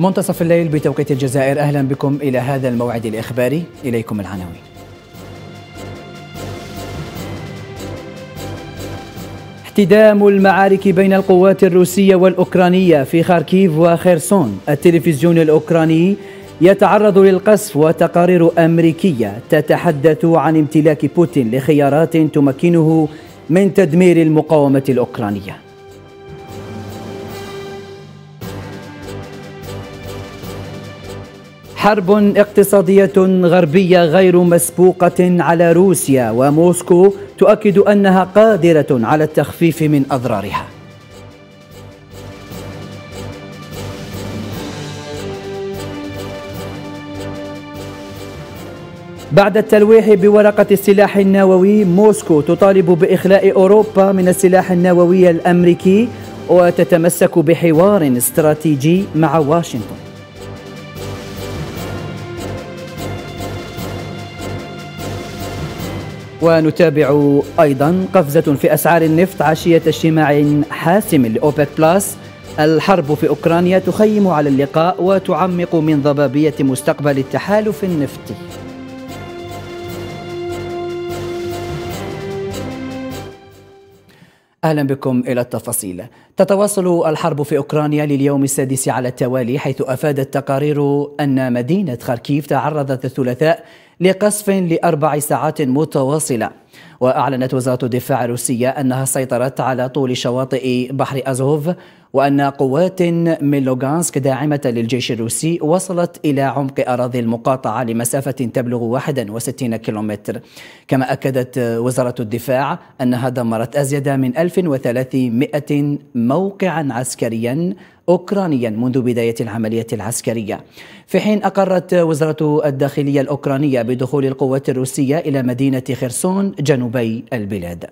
منتصف الليل بتوقيت الجزائر أهلا بكم إلى هذا الموعد الإخباري إليكم العناوين احتدام المعارك بين القوات الروسية والأوكرانية في خاركيف وخيرسون التلفزيون الأوكراني يتعرض للقصف وتقارير أمريكية تتحدث عن امتلاك بوتين لخيارات تمكنه من تدمير المقاومة الأوكرانية حرب اقتصادية غربية غير مسبوقة على روسيا وموسكو تؤكد أنها قادرة على التخفيف من أضرارها بعد التلويح بورقة السلاح النووي موسكو تطالب بإخلاء أوروبا من السلاح النووي الأمريكي وتتمسك بحوار استراتيجي مع واشنطن ونتابع أيضا قفزة في أسعار النفط عشية اجتماع حاسم لأوبك بلاس الحرب في أوكرانيا تخيم على اللقاء وتعمق من ضبابية مستقبل التحالف النفطي أهلا بكم إلى التفاصيل تتواصل الحرب في أوكرانيا لليوم السادس على التوالي حيث أفادت تقارير أن مدينة خاركيف تعرضت الثلاثاء لقصف لأربع ساعات متواصلة وأعلنت وزارة الدفاع الروسية أنها سيطرت على طول شواطئ بحر أزوف وأن قوات من لوغانسك داعمة للجيش الروسي وصلت إلى عمق أراضي المقاطعة لمسافة تبلغ 61 كيلومتر كما أكدت وزارة الدفاع أنها دمرت أزيد من 1300 موقعا عسكريا أوكرانيا منذ بداية العملية العسكرية في حين أقرت وزارة الداخلية الأوكرانية بدخول القوات الروسية إلى مدينة خرسون جنوبي البلاد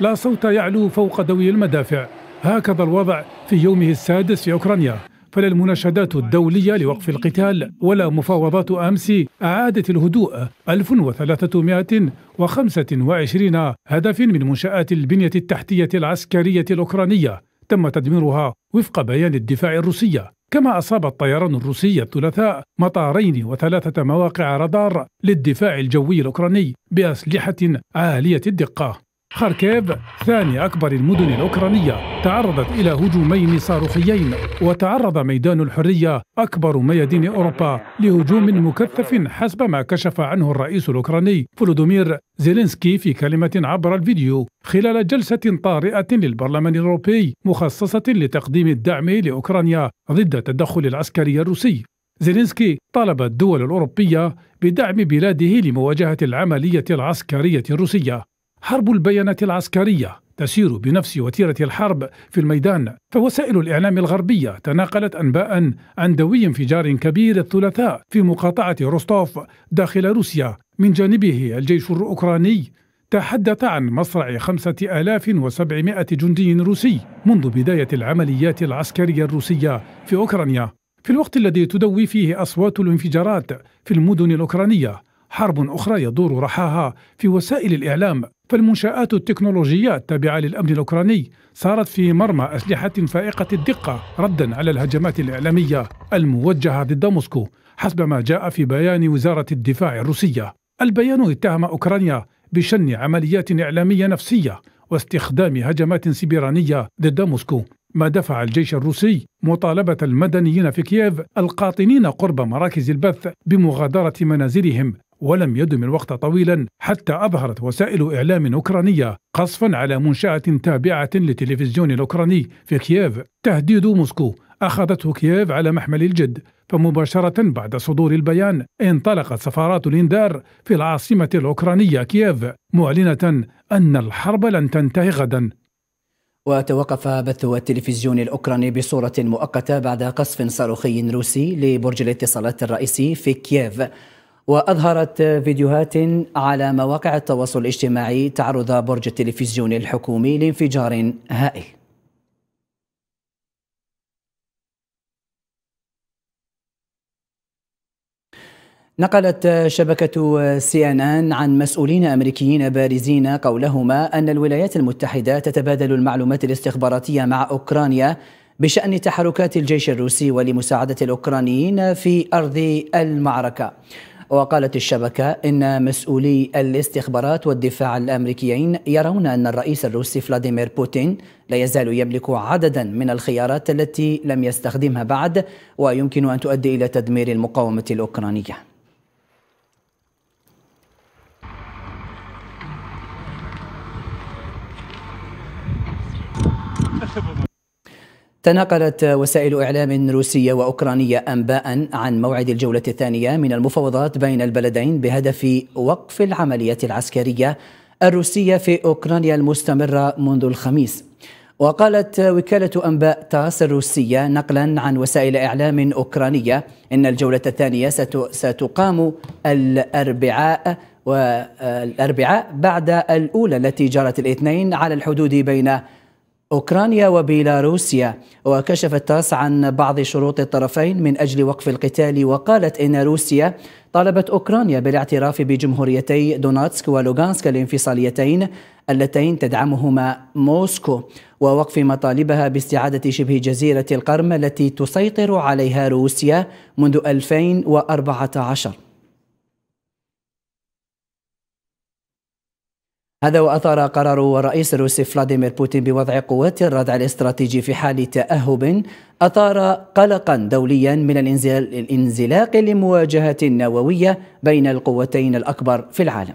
لا صوت يعلو فوق دوي المدافع هكذا الوضع في يومه السادس في أوكرانيا فلا المناشدات الدولية لوقف القتال ولا مفاوضات أمس أعادت الهدوء 1325 هدف من منشآت البنية التحتية العسكرية الأوكرانية تم تدميرها وفق بيان الدفاع الروسية كما أصاب الطيران الروسي الثلاثاء مطارين وثلاثة مواقع رادار للدفاع الجوي الأوكراني بأسلحة عالية الدقة خاركيف ثاني أكبر المدن الأوكرانية تعرضت إلى هجومين صاروخيين وتعرض ميدان الحرية أكبر ميادين أوروبا لهجوم مكثف حسب ما كشف عنه الرئيس الأوكراني فولودومير زيلينسكي في كلمة عبر الفيديو خلال جلسة طارئة للبرلمان الأوروبي مخصصة لتقديم الدعم لأوكرانيا ضد التدخل العسكري الروسي زيلينسكي طالب الدول الأوروبية بدعم بلاده لمواجهة العملية العسكرية الروسية حرب البيانات العسكريه تسير بنفس وتيره الحرب في الميدان فوسائل الاعلام الغربيه تناقلت انباء عن دوي انفجار كبير الثلاثاء في مقاطعه روستوف داخل روسيا من جانبه الجيش الاوكراني تحدث عن مصرع 5700 جندي روسي منذ بداية العمليات العسكرية الروسية في أوكرانيا في الوقت الذي تدوي فيه أصوات الانفجارات في المدن الأوكرانية حرب أخرى يدور رحاها في وسائل الإعلام فالمنشآت التكنولوجية التابعة للأمن الأوكراني صارت في مرمى أسلحة فائقة الدقة ردا على الهجمات الإعلامية الموجهة ضد موسكو حسب ما جاء في بيان وزارة الدفاع الروسية البيان اتهم أوكرانيا بشن عمليات إعلامية نفسية واستخدام هجمات سيبرانية ضد موسكو ما دفع الجيش الروسي مطالبة المدنيين في كييف القاطنين قرب مراكز البث بمغادرة منازلهم ولم يدم الوقت طويلا حتى أظهرت وسائل إعلام أوكرانية قصفا على منشأة تابعة للتلفزيون الأوكراني في كييف تهديد موسكو أخذته كييف على محمل الجد فمباشرة بعد صدور البيان انطلقت سفارات الإنذار في العاصمة الأوكرانية كييف معلنة أن الحرب لن تنتهي غدا وتوقف بث التلفزيون الأوكراني بصورة مؤقتة بعد قصف صاروخي روسي لبرج الاتصالات الرئيسي في كييف وأظهرت فيديوهات على مواقع التواصل الاجتماعي تعرض برج التلفزيون الحكومي لانفجار هائل نقلت شبكة سي ان ان عن مسؤولين أمريكيين بارزين قولهما أن الولايات المتحدة تتبادل المعلومات الاستخباراتية مع أوكرانيا بشأن تحركات الجيش الروسي ولمساعدة الأوكرانيين في أرض المعركة وقالت الشبكة إن مسؤولي الاستخبارات والدفاع الأمريكيين يرون أن الرئيس الروسي فلاديمير بوتين لا يزال يملك عددا من الخيارات التي لم يستخدمها بعد ويمكن أن تؤدي إلى تدمير المقاومة الأوكرانية تناقلت وسائل إعلام روسية وأوكرانية أنباء عن موعد الجولة الثانية من المفاوضات بين البلدين بهدف وقف العملية العسكرية الروسية في أوكرانيا المستمرة منذ الخميس وقالت وكالة أنباء تاس الروسية نقلا عن وسائل إعلام أوكرانية إن الجولة الثانية ستقام الأربعاء والأربعاء بعد الأولى التي جرت الاثنين على الحدود بين أوكرانيا وبيلاروسيا وكشفت تاس عن بعض شروط الطرفين من أجل وقف القتال وقالت إن روسيا طالبت أوكرانيا بالاعتراف بجمهوريتي دوناتسك ولوغانسك الانفصاليتين اللتين تدعمهما موسكو ووقف مطالبها باستعادة شبه جزيرة القرم التي تسيطر عليها روسيا منذ 2014 هذا وأثار قرار الرئيس الروسي فلاديمير بوتين بوضع قوات الردع الاستراتيجي في حال تأهب أثار قلقا دوليا من الانزلاق لمواجهة نووية بين القوتين الأكبر في العالم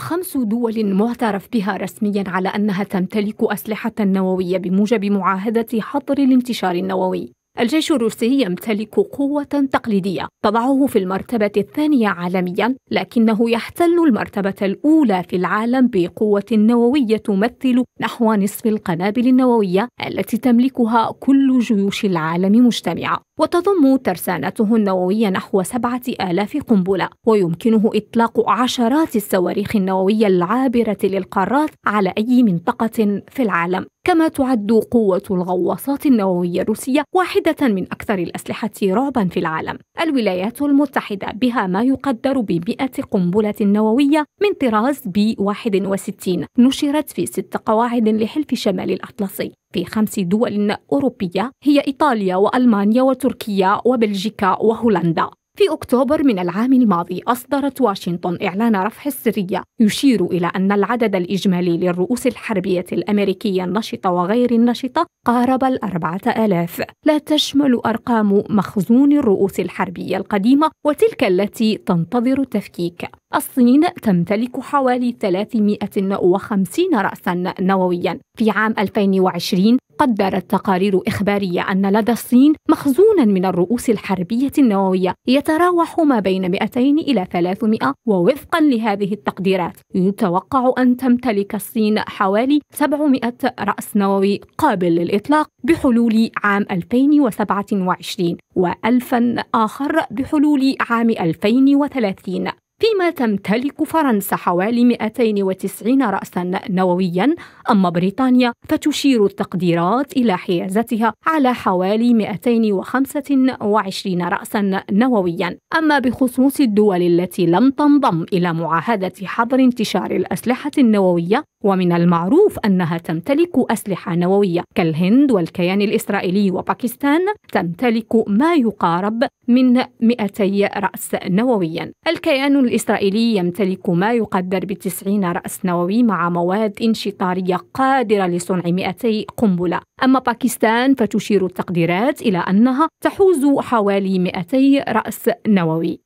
خمس دول معترف بها رسميا على انها تمتلك اسلحه نوويه بموجب معاهده حظر الانتشار النووي الجيش الروسي يمتلك قوة تقليدية تضعه في المرتبة الثانية عالميا لكنه يحتل المرتبة الأولى في العالم بقوة نووية تمثل نحو نصف القنابل النووية التي تملكها كل جيوش العالم مجتمعة وتضم ترسانته النووية نحو سبعة آلاف قنبلة ويمكنه إطلاق عشرات الصواريخ النووية العابرة للقارات على أي منطقة في العالم كما تعد قوة الغواصات النووية الروسية واحدة من أكثر الأسلحة رعبا في العالم الولايات المتحدة بها ما يقدر بمئة قنبلة نووية من طراز بي 61 نشرت في ست قواعد لحلف شمال الأطلسي في خمس دول أوروبية هي إيطاليا وألمانيا وتركيا وبلجيكا وهولندا في أكتوبر من العام الماضي أصدرت واشنطن إعلان رفع السرية يشير إلى أن العدد الإجمالي للرؤوس الحربية الأمريكية النشطة وغير النشطة قارب الأربعة آلاف لا تشمل أرقام مخزون الرؤوس الحربية القديمة وتلك التي تنتظر التفكيك الصين تمتلك حوالي 350 رأسا نوويا في عام 2020 قدرت تقارير إخبارية أن لدى الصين مخزونا من الرؤوس الحربية النووية يتراوح ما بين 200 إلى 300 ووفقا لهذه التقديرات يتوقع أن تمتلك الصين حوالي 700 رأس نووي قابل للإطلاق بحلول عام 2027 و1000 آخر بحلول عام 2030 فيما تمتلك فرنسا حوالي 290 رأسا نوويا أما بريطانيا فتشير التقديرات إلى حيازتها على حوالي 225 رأسا نوويا أما بخصوص الدول التي لم تنضم إلى معاهدة حظر انتشار الأسلحة النووية ومن المعروف أنها تمتلك أسلحة نووية كالهند والكيان الإسرائيلي وباكستان تمتلك ما يقارب من 200 رأس نوويا الكيان الإسرائيلي يمتلك ما يقدر بتسعين رأس نووي مع مواد انشطارية قادرة لصنع 200 قنبلة أما باكستان فتشير التقديرات إلى أنها تحوز حوالي 200 رأس نووي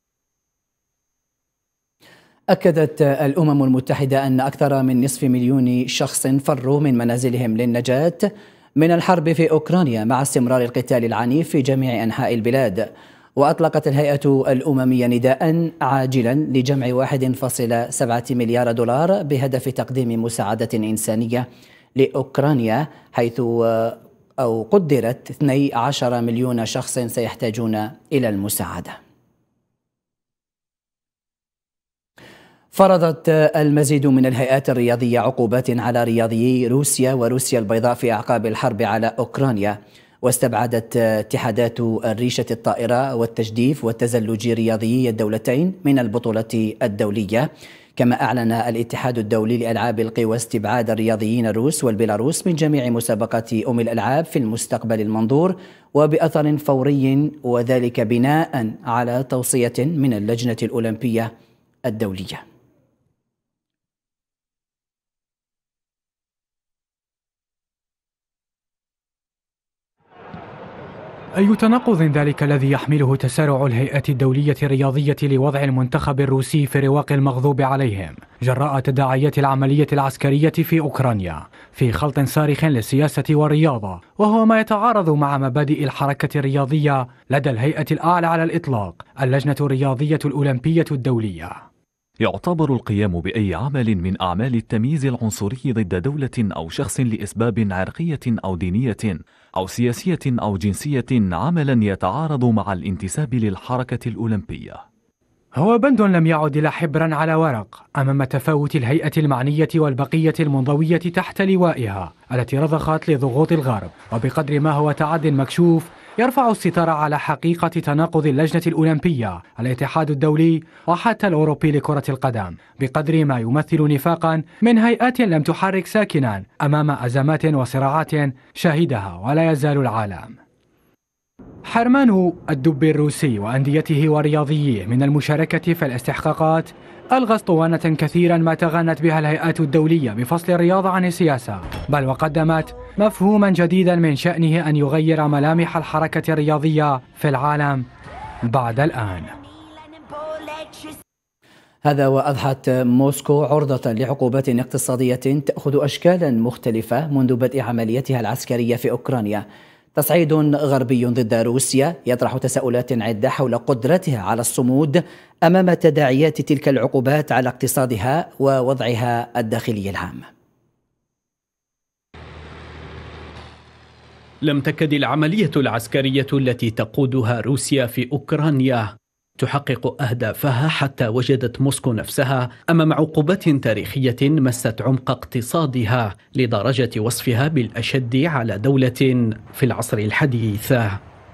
أكدت الأمم المتحدة أن أكثر من نصف مليون شخص فروا من منازلهم للنجاة من الحرب في أوكرانيا مع استمرار القتال العنيف في جميع أنحاء البلاد وأطلقت الهيئة الأممية نداء عاجلا لجمع 1.7 مليار دولار بهدف تقديم مساعدة إنسانية لأوكرانيا حيث آه، أو قدرت 12 مليون شخص سيحتاجون إلى المساعدة فرضت المزيد من الهيئات الرياضية عقوبات على رياضيي روسيا وروسيا البيضاء في أعقاب الحرب على أوكرانيا واستبعدت آه، اتحادات الريشة الطائرة والتجديف والتزلج رياضيي الدولتين من البطولة الدولية كما أعلن الاتحاد الدولي لألعاب القوى استبعاد الرياضيين الروس والبيلاروس من جميع مسابقات أم الألعاب في المستقبل المنظور وبأثر فوري وذلك بناء على توصية من اللجنة الأولمبية الدولية أي تناقض ذلك الذي يحمله تسارع الهيئة الدولية الرياضية لوضع المنتخب الروسي في رواق المغضوب عليهم جراء تداعيات العملية العسكرية في أوكرانيا في خلط صارخ للسياسة والرياضة وهو ما يتعارض مع مبادئ الحركة الرياضية لدى الهيئة الأعلى على الإطلاق اللجنة الرياضية الأولمبية الدولية يعتبر القيام بأي عمل من أعمال التمييز العنصري ضد دولة أو شخص لأسباب عرقية أو دينية أو سياسية أو جنسية عملا يتعارض مع الانتساب للحركة الأولمبية هو بند لم يعد إلى حبرا على ورق أمام تفاوت الهيئة المعنية والبقية المنضوية تحت لوائها التي رضخت لضغوط الغرب وبقدر ما هو تعد مكشوف يرفع الستار على حقيقة تناقض اللجنة الأولمبية الاتحاد الدولي وحتى الأوروبي لكرة القدم بقدر ما يمثل نفاقا من هيئات لم تحرك ساكنا أمام أزمات وصراعات شهدها ولا يزال العالم حرمان الدب الروسي وأنديته ورياضيه من المشاركة في الاستحقاقات ألغى اسطوانة كثيرا ما تغنت بها الهيئات الدولية بفصل الرياضة عن السياسة بل وقدمت مفهوما جديدا من شأنه أن يغير ملامح الحركة الرياضية في العالم بعد الآن هذا وأضحت موسكو عرضة لعقوبات اقتصادية تأخذ أشكالا مختلفة منذ بدء عمليتها العسكرية في أوكرانيا تصعيد غربي ضد روسيا يطرح تساؤلات عده حول قدرتها على الصمود امام تداعيات تلك العقوبات على اقتصادها ووضعها الداخلي العام. لم تكد العمليه العسكريه التي تقودها روسيا في اوكرانيا تحقق أهدافها حتى وجدت موسكو نفسها أمام عقوبات تاريخية مست عمق اقتصادها لدرجة وصفها بالأشد على دولة في العصر الحديث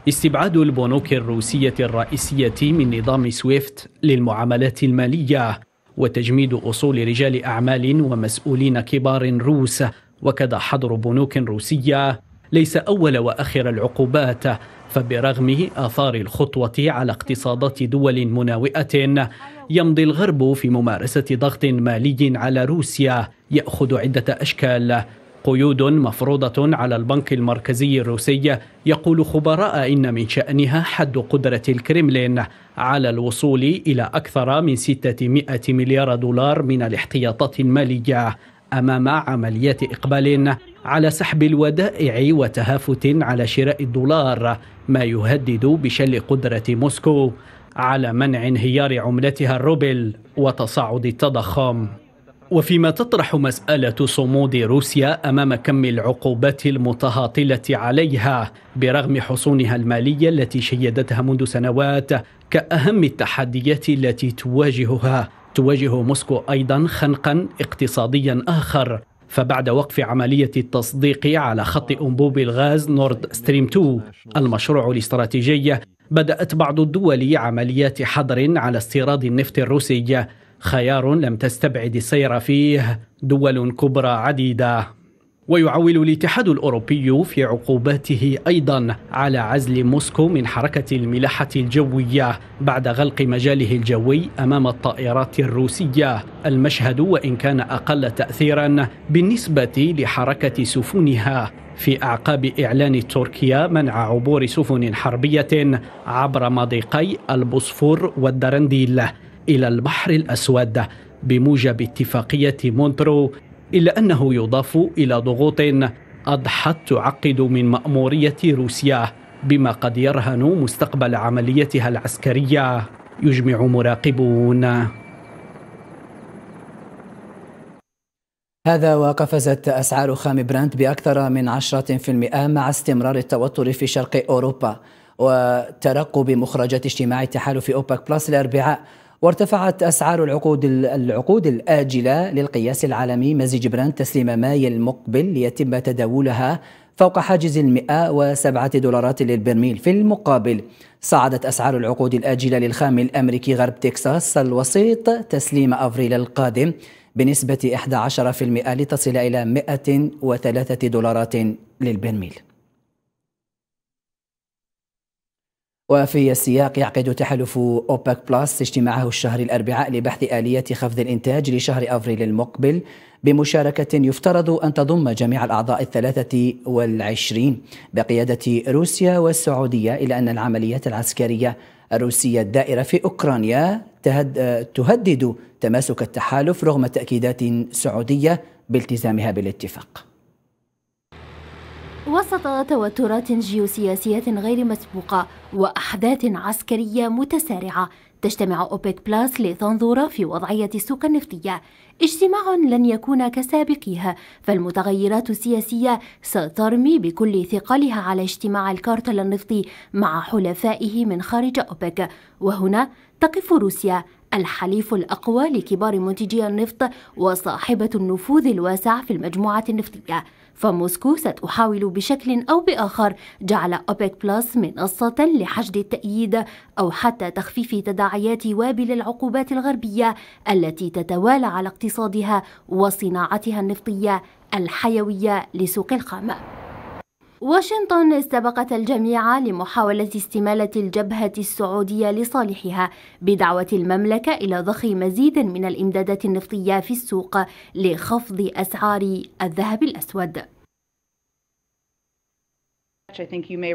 استبعاد البنوك الروسية الرئيسية من نظام سويفت للمعاملات المالية وتجميد أصول رجال أعمال ومسؤولين كبار روس وكذا حظر بنوك روسية ليس أول وآخر العقوبات فبرغم آثار الخطوة على اقتصادات دول مناوئة يمضي الغرب في ممارسة ضغط مالي على روسيا يأخذ عدة أشكال قيود مفروضة على البنك المركزي الروسي يقول خبراء إن من شأنها حد قدرة الكريملين على الوصول إلى أكثر من 600 مليار دولار من الاحتياطات المالية أمام عمليات إقبال على سحب الودائع وتهافت على شراء الدولار ما يهدد بشل قدرة موسكو على منع انهيار عملتها الروبل وتصاعد التضخم وفيما تطرح مسألة صمود روسيا أمام كم العقوبات المتهاطلة عليها برغم حصونها المالية التي شيدتها منذ سنوات كأهم التحديات التي تواجهها تواجه موسكو أيضا خنقا اقتصاديا آخر فبعد وقف عملية التصديق على خط أنبوب الغاز نورد ستريم 2 المشروع الاستراتيجي بدأت بعض الدول عمليات حظر على استيراد النفط الروسي خيار لم تستبعد السير فيه دول كبرى عديدة ويعول الاتحاد الأوروبي في عقوباته أيضا على عزل موسكو من حركة الملاحة الجوية بعد غلق مجاله الجوي أمام الطائرات الروسية المشهد وإن كان أقل تأثيرا بالنسبة لحركة سفنها في أعقاب إعلان تركيا منع عبور سفن حربية عبر مضيقي البوسفور والدرنديل إلى البحر الأسود بموجب اتفاقية مونترو إلا أنه يضاف إلى ضغوط أضحت تعقد من مأمورية روسيا بما قد يرهن مستقبل عمليتها العسكرية يجمع مراقبون هذا وقفزت أسعار خام برانت بأكثر من 10% مع استمرار التوتر في شرق أوروبا وترقب مخرجات اجتماع تحالف أوبك بلس الأربعاء وارتفعت أسعار العقود العقود الآجلة للقياس العالمي مزيج برنت تسليم ماي المقبل ليتم تداولها فوق حاجز المئة وسبعة دولارات للبرميل في المقابل صعدت أسعار العقود الآجلة للخام الأمريكي غرب تكساس الوسيط تسليم أفريل القادم بنسبة 11% لتصل إلى 103 دولارات للبرميل وفي السياق يعقد تحالف أوبك بلس اجتماعه الشهر الأربعاء لبحث آلية خفض الإنتاج لشهر أفريل المقبل بمشاركة يفترض أن تضم جميع الأعضاء الثلاثة والعشرين بقيادة روسيا والسعودية إلا أن العمليات العسكرية الروسية الدائرة في أوكرانيا تهدد تماسك التحالف رغم تأكيدات سعودية بالتزامها بالاتفاق وسط توترات جيوسياسية غير مسبوقة وأحداث عسكرية متسارعة تجتمع أوبك بلاس لتنظر في وضعية السوق النفطية اجتماع لن يكون كسابقيها فالمتغيرات السياسية سترمي بكل ثقلها على اجتماع الكارتل النفطي مع حلفائه من خارج أوبك وهنا تقف روسيا الحليف الأقوى لكبار منتجي النفط وصاحبة النفوذ الواسع في المجموعة النفطية فموسكو ستحاول بشكل أو بآخر جعل أوبك بلس منصة لحشد التأييد أو حتى تخفيف تداعيات وابل العقوبات الغربية التي تتوالى على اقتصادها وصناعتها النفطية الحيوية لسوق الخام واشنطن استبقت الجميع لمحاولة استمالة الجبهة السعودية لصالحها بدعوة المملكة إلى ضخ مزيد من الإمدادات النفطية في السوق لخفض أسعار الذهب الأسود. Uh,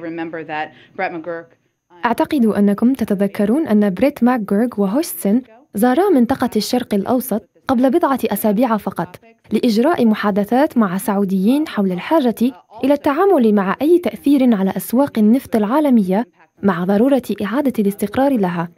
أعتقد أنكم تتذكرون أن بريت ماكغورغ وهوشسن زارا منطقة الشرق الأوسط قبل بضعة أسابيع فقط لإجراء محادثات مع سعوديين حول الحاجة إلى التعامل مع أي تأثير على أسواق النفط العالمية مع ضرورة إعادة الاستقرار لها.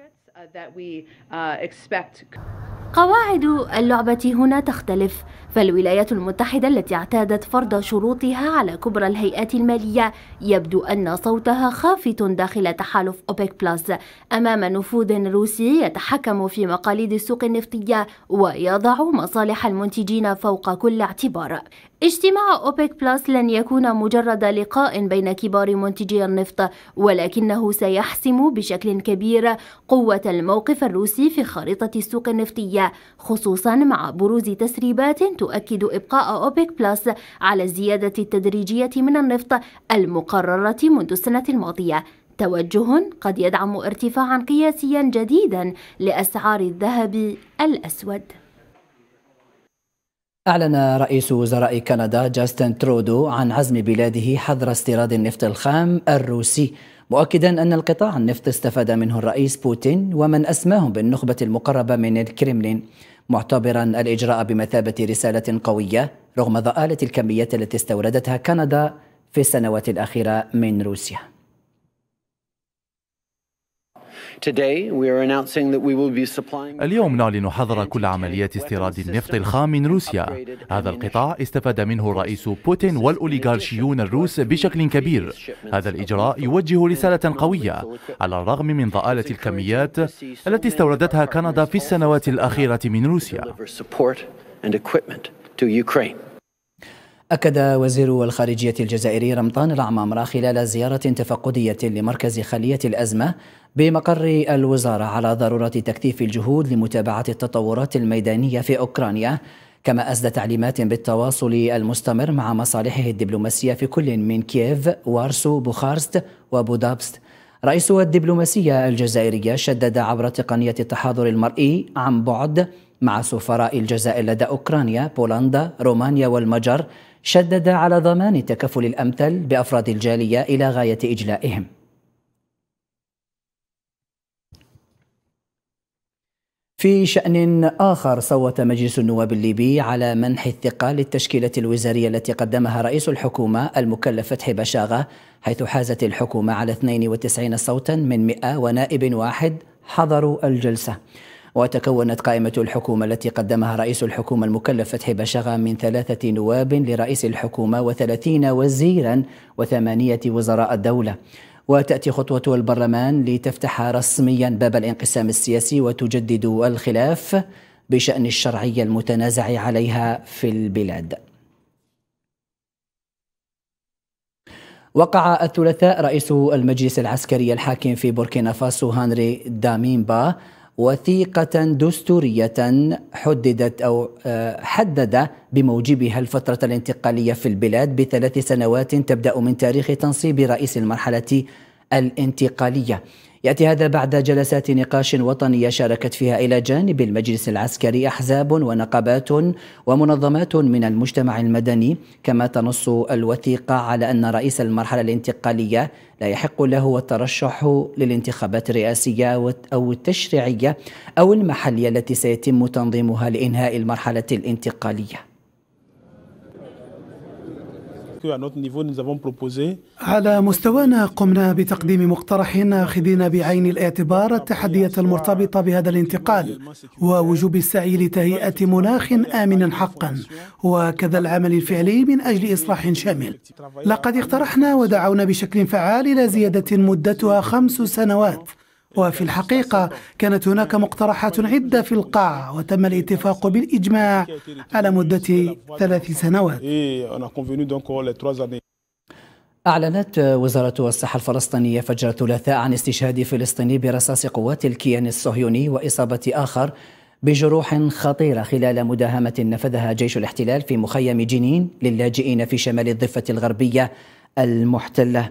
قواعد اللعبة هنا تختلف، فالولايات المتحدة التي اعتادت فرض شروطها على كبرى الهيئات المالية يبدو أن صوتها خافت داخل تحالف أوبيك بلس أمام نفوذ روسي يتحكم في مقاليد السوق النفطية ويضع مصالح المنتجين فوق كل اعتبار اجتماع أوبك بلس لن يكون مجرد لقاء بين كبار منتجي النفط ولكنه سيحسم بشكل كبير قوة الموقف الروسي في خارطة السوق النفطية خصوصا مع بروز تسريبات تؤكد إبقاء أوبك بلس على الزيادة التدريجية من النفط المقررة منذ السنة الماضية توجه قد يدعم ارتفاعا قياسيا جديدا لأسعار الذهب الأسود أعلن رئيس وزراء كندا جاستن ترودو عن عزم بلاده حظر استيراد النفط الخام الروسي مؤكدا أن القطاع النفط استفاد منه الرئيس بوتين ومن أسماهم بالنخبة المقربة من الكرملين معتبرا الإجراء بمثابة رسالة قوية رغم ضآلة الكميات التي استوردتها كندا في السنوات الأخيرة من روسيا اليوم نعلن حظر كل عمليات استيراد النفط الخام من روسيا هذا القطاع استفاد منه الرئيس بوتين والأوليغارشيون الروس بشكل كبير هذا الإجراء يوجه رسالة قوية على الرغم من ضآلة الكميات التي استوردتها كندا في السنوات الأخيرة من روسيا أكد وزير الخارجية الجزائري رمضان العمامرة خلال زيارة تفقدية لمركز خلية الأزمة بمقر الوزارة على ضرورة تكثيف الجهود لمتابعة التطورات الميدانية في أوكرانيا كما أسدى تعليمات بالتواصل المستمر مع مصالحه الدبلوماسية في كل من كييف، وارسو، بوخارست وبودابست رئيس الدبلوماسية الجزائرية شدد عبر تقنية التحاضر المرئي عن بعد مع سفراء الجزائر لدى أوكرانيا، بولندا، رومانيا والمجر شدد على ضمان التكفل الامثل بافراد الجاليه الى غايه اجلائهم في شأن آخر صوت مجلس النواب الليبي على منح الثقة للتشكيلة الوزارية التي قدمها رئيس الحكومة المكلف فتحي بشاغة حيث حازت الحكومة على 92 صوتا من 100 ونائب واحد حضروا الجلسة وتكونت قائمة الحكومة التي قدمها رئيس الحكومة المكلف فتحي بشغا من ثلاثة نواب لرئيس الحكومة وثلاثين وزيرا وثمانية وزراء الدولة وتأتي خطوة البرلمان لتفتح رسميا باب الانقسام السياسي وتجدد الخلاف بشأن الشرعية المتنازع عليها في البلاد وقع الثلاثاء رئيس المجلس العسكري الحاكم في بوركينا فاسو هنري دامينبا وثيقة دستورية حددت أو آه، حدد بموجبها الفترة الانتقالية في البلاد بثلاث سنوات تبدأ من تاريخ تنصيب رئيس المرحلة الانتقالية يأتي هذا بعد جلسات نقاش وطنية شاركت فيها إلى جانب المجلس العسكري أحزاب ونقابات ومنظمات من المجتمع المدني كما تنص الوثيقة على أن رئيس المرحلة الانتقالية لا يحق له الترشح للانتخابات الرئاسية أو التشريعية أو المحلية التي سيتم تنظيمها لإنهاء المرحلة الانتقالية على مستوانا قمنا بتقديم مقترح آخذين بعين الاعتبار التحديات المرتبطة بهذا الانتقال ووجوب السعي لتهيئة مناخ آمن حقا وكذا العمل الفعلي من أجل إصلاح شامل لقد اقترحنا ودعونا بشكل فعال إلى زيادة مدتها خمس سنوات وفي الحقيقة كانت هناك مقترحات عدة في القاعة وتم الاتفاق بالإجماع على مدة ثلاث سنوات أعلنت وزارة الصحة الفلسطينية فجر الثلاثاء عن استشهاد فلسطيني برصاص قوات الكيان الصهيوني وإصابة آخر بجروح خطيرة خلال مداهمة نفذها جيش الاحتلال في مخيم جنين للاجئين في شمال الضفة الغربية المحتلة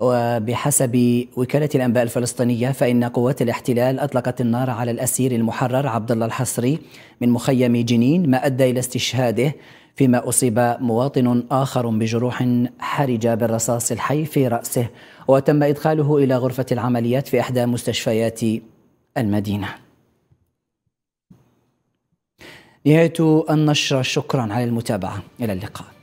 وبحسب وكالة الأنباء الفلسطينية فإن قوات الاحتلال أطلقت النار على الأسير المحرر عبد الله الحصري من مخيم جنين ما أدى إلى استشهاده فيما أصيب مواطن آخر بجروح حرجة بالرصاص الحي في رأسه وتم إدخاله إلى غرفة العمليات في إحدى مستشفيات المدينة نهاية النشرة شكرا على المتابعة إلى اللقاء